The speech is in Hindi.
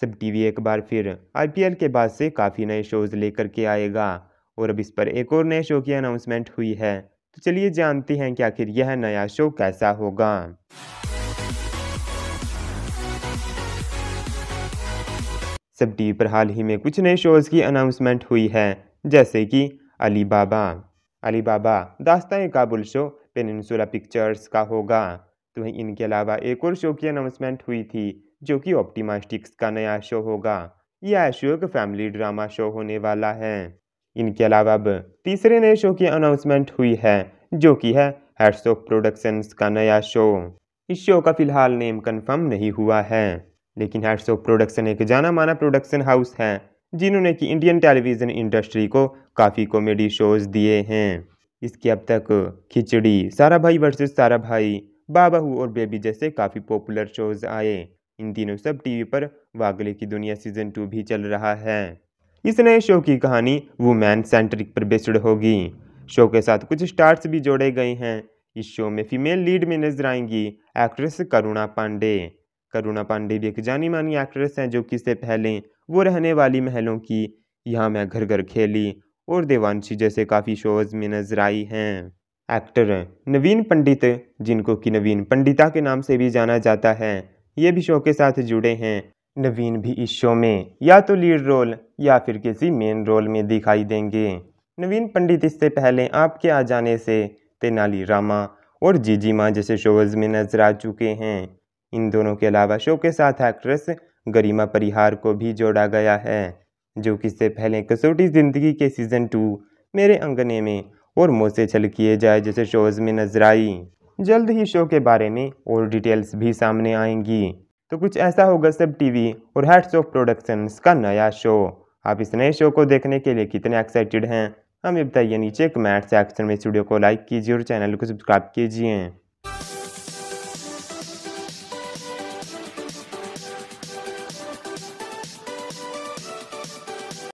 सब टीवी एक बार फिर आईपीएल के बाद से काफ़ी नए शोज़ लेकर के आएगा और अब इस पर एक और नए शो की अनाउंसमेंट हुई है तो चलिए जानते हैं कि आखिर यह नया शो कैसा होगा सब टीवी पर हाल ही में कुछ नए शोज़ की अनाउंसमेंट हुई है जैसे कि अली बाबा अली बाबा दास्तान काबुल शो पेनसुला पिक्चर्स का होगा तो वहीं इनके अलावा एक और शो की अनाउंसमेंट हुई थी जो कि ऑप्टिमास्टिक्स का नया शो होगा यह अशोक फैमिली ड्रामा शो होने वाला है इनके अलावा अब तीसरे नए शो की अनाउंसमेंट हुई है जो कि है हेड्स ऑफ प्रोडक्शंस का नया शो इस शो का फिलहाल नेम कंफर्म नहीं हुआ है लेकिन हेड्स ऑफ प्रोडक्शन एक जाना माना प्रोडक्शन हाउस है जिन्होंने कि इंडियन टेलीविज़न इंडस्ट्री को काफ़ी कॉमेडी शोज दिए हैं इसके अब तक खिचड़ी सारा भाई वर्सेस सारा भाई बाबाहू और बेबी जैसे काफ़ी पॉपुलर शोज आए इन दिनों सब टीवी पर वागले की दुनिया सीजन टू भी चल रहा है इस नए शो की कहानी वुमेन सेंट्रिक पर बेस्ड होगी शो के साथ कुछ स्टार्स भी जोड़े गए हैं इस शो में फीमेल लीड में नजर आएंगी एक्ट्रेस करुणा पांडे करुणा पांडे भी एक जानी मानी एक्ट्रेस हैं जो कि से पहले वो रहने वाली महलों की यहाँ मैं घर घर खेली और देवांशी जैसे काफ़ी शोज में नजर आई हैं एक्टर नवीन पंडित जिनको कि नवीन पंडिता के नाम से भी जाना जाता है ये भी शो के साथ जुड़े हैं नवीन भी इस शो में या तो लीड रोल या फिर किसी मेन रोल में दिखाई देंगे नवीन पंडित इससे पहले आपके आ जाने से तेनाली रामा और जीजी माँ जैसे शोज में नजर आ चुके हैं इन दोनों के अलावा शो के साथ एक्ट्रेस गरिमा परिहार को भी जोड़ा गया है जो कि इससे पहले कसौटी जिंदगी के सीज़न टू मेरे अंगने में और मोसे छल किए जाए जैसे शोज में नजर आई जल्द ही शो के बारे में और डिटेल्स भी सामने आएंगी तो कुछ ऐसा होगा सब टीवी और हेड्स ऑफ प्रोडक्शंस का नया शो आप इस नए शो को देखने के लिए कितने एक्साइटेड हैं हमें बताइए नीचे कमेंट सेक्शन में स्टूडियो को लाइक कीजिए और चैनल को सब्सक्राइब कीजिए